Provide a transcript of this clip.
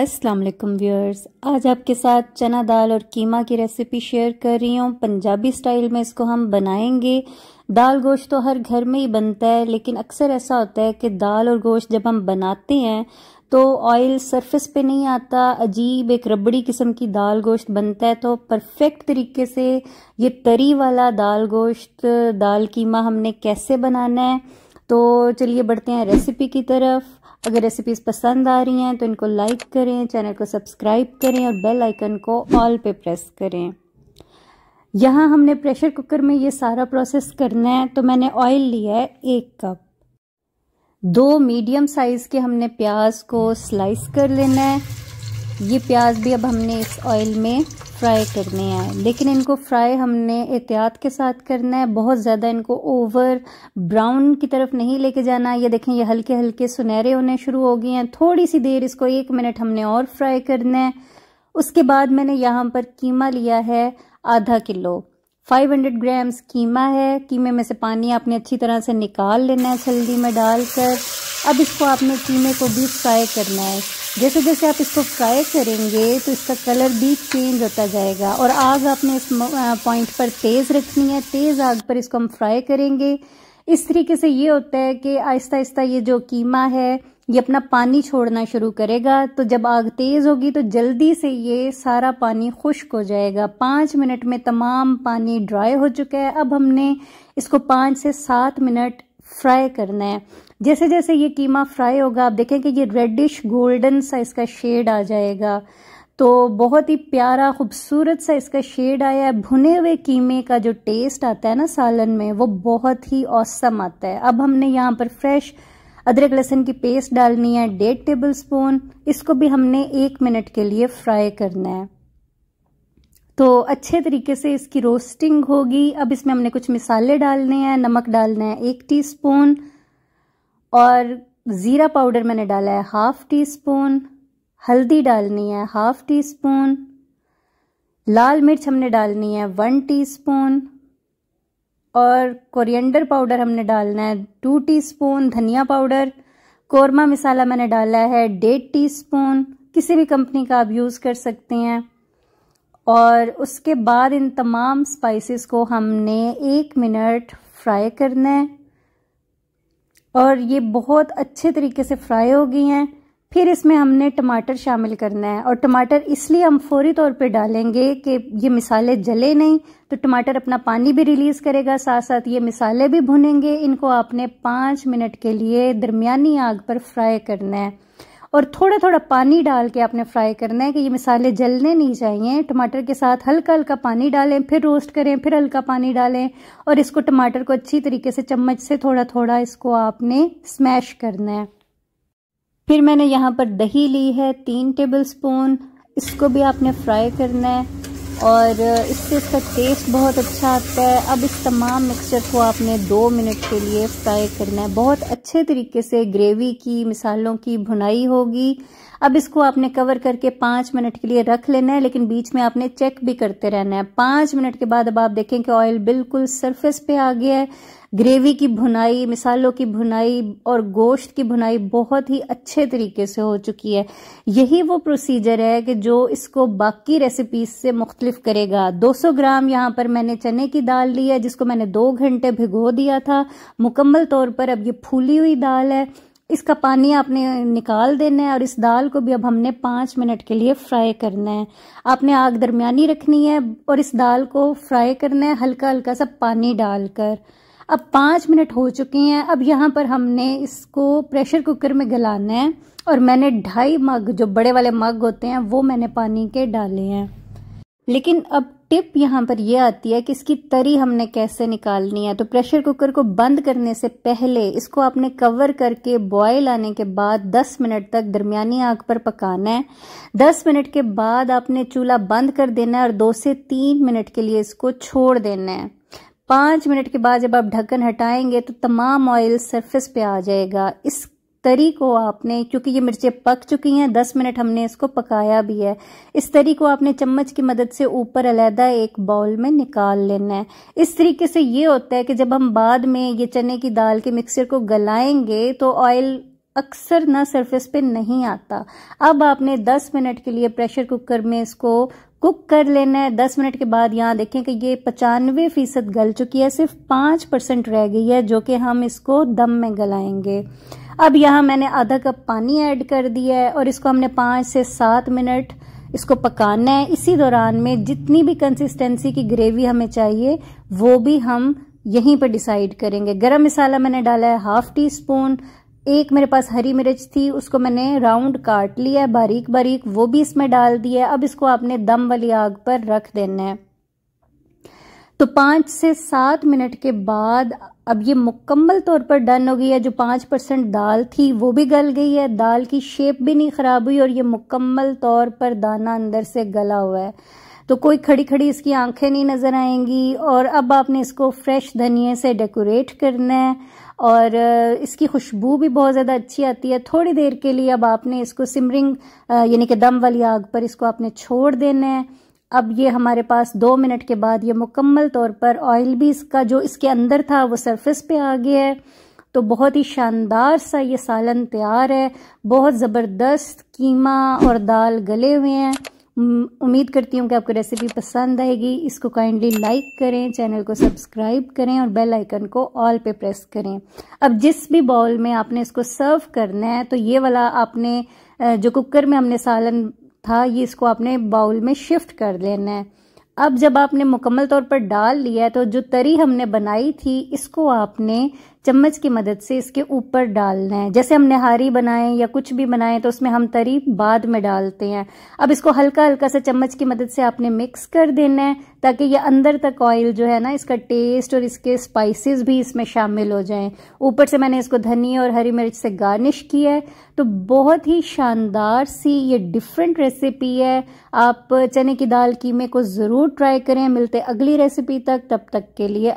अस्सलाम वालेकुम व्यूअर्स आज आपके साथ चना दाल और कीमा की रेसिपी शेयर कर रही हूँ पंजाबी स्टाइल में इसको हम बनाएंगे दाल गोश्त तो हर घर में ही बनता है लेकिन अक्सर ऐसा होता है कि दाल और गोश्त जब हम बनाते हैं तो ऑयल सरफेस पे नहीं आता अजीब एक रबड़ी किस्म की दाल गोश्त बनता है तो परफेक्ट तरीके से ये तरी वाला दाल गोश्त दाल कीमा हमने कैसे बनाना है तो चलिए बढ़ते हैं रेसिपी की तरफ अगर रेसिपीज़ पसंद आ रही हैं तो इनको लाइक करें चैनल को सब्सक्राइब करें और बेल आइकन को ऑल पे प्रेस करें यहाँ हमने प्रेशर कुकर में ये सारा प्रोसेस करना है तो मैंने ऑयल लिया है एक कप दो मीडियम साइज़ के हमने प्याज को स्लाइस कर लेना है ये प्याज भी अब हमने इस ऑयल में फ्राई करने हैं लेकिन इनको फ्राई हमने एहतियात के साथ करना है बहुत ज़्यादा इनको ओवर ब्राउन की तरफ नहीं लेके जाना ये देखें ये हल्के हल्के सुनहरे होने शुरू हो गए हैं थोड़ी सी देर इसको एक मिनट हमने और फ्राई करना है उसके बाद मैंने यहाँ पर कीमा लिया है आधा किलो 500 ग्राम्स कीमा है कीमे में से पानी आपने अच्छी तरह से निकाल लेना है हल्दी में डालकर अब इसको आपने कीमे को भी फ्राई करना है जैसे जैसे आप इसको फ्राई करेंगे तो इसका कलर भी चेंज होता जाएगा और आग आपने इस पॉइंट पर तेज़ रखनी है तेज़ आग पर इसको हम फ्राई करेंगे इस तरीके से ये होता है कि आहिस्ता आहिस्ता ये जो कीमा है ये अपना पानी छोड़ना शुरू करेगा तो जब आग तेज़ होगी तो जल्दी से ये सारा पानी खुश्क हो जाएगा पाँच मिनट में तमाम पानी ड्राई हो चुका है अब हमने इसको पाँच से सात मिनट फ्राई करना है जैसे जैसे ये कीमा फ्राई होगा आप देखें कि ये रेडिश गोल्डन सा इसका शेड आ जाएगा तो बहुत ही प्यारा खूबसूरत सा इसका शेड आया है भुने हुए कीमे का जो टेस्ट आता है ना सालन में वो बहुत ही औसम आता है अब हमने यहाँ पर फ्रेश अदरक लहसुन की पेस्ट डालनी है डेढ़ टेबल स्पून इसको भी हमने एक मिनट के लिए फ्राई करना है तो अच्छे तरीके से इसकी रोस्टिंग होगी अब इसमें हमने कुछ मिसाले डालने हैं नमक डालना है एक टीस्पून स्पून और ज़ीरा पाउडर मैंने डाला है हाफ़ टी स्पून हल्दी डालनी है हाफ़ टी स्पून लाल मिर्च हमने डालनी है वन टीस्पून और कोरिएंडर पाउडर हमने डालना है टू टीस्पून धनिया पाउडर कोरमा मसाला मैंने डाला है डेढ़ टीस्पून किसी भी कंपनी का आप यूज़ कर सकते हैं और उसके बाद इन तमाम स्पाइसेस को हमने एक मिनट फ्राई करना है और ये बहुत अच्छे तरीके से फ्राई हो गई हैं फिर इसमें हमने टमाटर शामिल करना है और टमाटर इसलिए हम फौरी तौर पे डालेंगे कि ये मिसाले जले नहीं तो टमाटर अपना पानी भी रिलीज़ करेगा साथ साथ ये मिसाले भी भुनेंगे इनको आपने पाँच मिनट के लिए दरमियानी आग पर फ्राई करना है और थोड़ा थोड़ा पानी डाल के आपने फ्राई करना है कि ये मसाले जलने नहीं चाहिए टमाटर के साथ हल्का हल्का पानी डालें फिर रोस्ट करें फिर हल्का पानी डालें और इसको टमाटर को अच्छी तरीके से चम्मच से थोड़ा थोड़ा इसको आपने स्मैश करना है फिर मैंने यहाँ पर दही ली है तीन टेबल स्पून इसको भी आपने फ्राई करना है और इससे इसका टेस्ट बहुत अच्छा आता है अब इस तमाम मिक्सचर को आपने दो मिनट के लिए फ्राई करना है बहुत अच्छे तरीके से ग्रेवी की मिसालों की भुनाई होगी अब इसको आपने कवर करके पांच मिनट के लिए रख लेना है लेकिन बीच में आपने चेक भी करते रहना है पांच मिनट के बाद अब आप देखें कि ऑयल बिल्कुल सरफेस पे आ गया है ग्रेवी की भुनाई मिसालों की भुनाई और गोश्त की भुनाई बहुत ही अच्छे तरीके से हो चुकी है यही वो प्रोसीजर है कि जो इसको बाकी रेसिपीज से मुख्तलिफ करेगा 200 ग्राम यहाँ पर मैंने चने की दाल ली है जिसको मैंने दो घंटे भिगो दिया था मुकम्मल तौर पर अब ये फूली हुई दाल है इसका पानी आपने निकाल देना है और इस दाल को भी अब हमने पाँच मिनट के लिए फ्राई करना है आपने आग दरमियानी रखनी है और इस दाल को फ्राई करना है हल्का हल्का सा पानी डालकर अब पाँच मिनट हो चुके हैं अब यहाँ पर हमने इसको प्रेशर कुकर में गलाना है और मैंने ढाई मग जो बड़े वाले मग होते हैं वो मैंने पानी के डाले हैं लेकिन अब टिप यहाँ पर यह आती है कि इसकी तरी हमने कैसे निकालनी है तो प्रेशर कुकर को बंद करने से पहले इसको आपने कवर करके बॉयल आने के बाद 10 मिनट तक दरमियानी आग पर पकाना है 10 मिनट के बाद आपने चूल्हा बंद कर देना है और दो से तीन मिनट के लिए इसको छोड़ देना है पांच मिनट के बाद जब आप ढक्कन हटाएंगे तो तमाम ऑयल सरफेस पे आ जाएगा इस तरी को आपने क्योंकि ये मिर्चें पक चुकी हैं दस मिनट हमने इसको पकाया भी है इस तरी को आपने चम्मच की मदद से ऊपर अलहदा एक बाउल में निकाल लेना है इस तरीके से ये होता है कि जब हम बाद में ये चने की दाल के मिक्सर को गलाएंगे तो ऑयल अक्सर ना सरफेस पे नहीं आता अब आपने 10 मिनट के लिए प्रेशर कुकर में इसको कुक कर लेना है 10 मिनट के बाद यहाँ देखें कि ये पचानवे फीसद गल चुकी है सिर्फ पांच परसेंट रह गई है जो कि हम इसको दम में गलाएंगे अब यहाँ मैंने आधा कप पानी ऐड कर दिया है और इसको हमने पाँच से सात मिनट इसको पकाना है इसी दौरान में जितनी भी कंसिस्टेंसी की ग्रेवी हमें चाहिए वो भी हम यहीं पर डिसाइड करेंगे गरम मसाला मैंने डाला है हाफ टी स्पून एक मेरे पास हरी मिर्च थी उसको मैंने राउंड काट लिया है बारीक बारीक वो भी इसमें डाल दिया है अब इसको आपने दम वाली आग पर रख देना है तो पाँच से सात मिनट के बाद अब ये मुकम्मल तौर पर डन हो गई है जो पाँच परसेंट दाल थी वो भी गल गई है दाल की शेप भी नहीं ख़राब हुई और ये मुकम्मल तौर पर दाना अंदर से गला हुआ है तो कोई खड़ी खड़ी इसकी आंखें नहीं नज़र आएंगी और अब आपने इसको फ्रेश धनिए से डेकोरेट करना है और इसकी खुशबू भी बहुत ज़्यादा अच्छी आती है थोड़ी देर के लिए अब आपने इसको सिमरिंग यानी कि दम वाली आग पर इसको आपने छोड़ देना है अब ये हमारे पास दो मिनट के बाद ये मुकम्मल तौर पर ऑयल भी इसका जो इसके अंदर था वो सरफेस पे आ गया है तो बहुत ही शानदार सा ये सालन तैयार है बहुत ज़बरदस्त कीमा और दाल गले हुए हैं उम्मीद करती हूँ कि आपको रेसिपी पसंद आएगी इसको काइंडली लाइक करें चैनल को सब्सक्राइब करें और बेल आइकन को ऑल पे प्रेस करें अब जिस भी बाउल में आपने इसको सर्व करना है तो ये वाला आपने जो कुकर में हमने सालन था ये इसको आपने बाउल में शिफ्ट कर लेना है अब जब आपने मुकम्मल तौर पर डाल लिया है तो जो तरी हमने बनाई थी इसको आपने चम्मच की मदद से इसके ऊपर डालना है जैसे हम निहारी बनाएं या कुछ भी बनाएं तो उसमें हम तरी बाद में डालते हैं अब इसको हल्का हल्का सा चम्मच की मदद से आपने मिक्स कर देना है ताकि ये अंदर तक ऑयल जो है ना इसका टेस्ट और इसके स्पाइसेस भी इसमें शामिल हो जाएं ऊपर से मैंने इसको धनिया और हरी मिर्च से गार्निश किया है तो बहुत ही शानदार सी ये डिफरेंट रेसिपी है आप चने की दाल कीमे को ज़रूर ट्राई करें मिलते अगली रेसिपी तक तब तक के लिए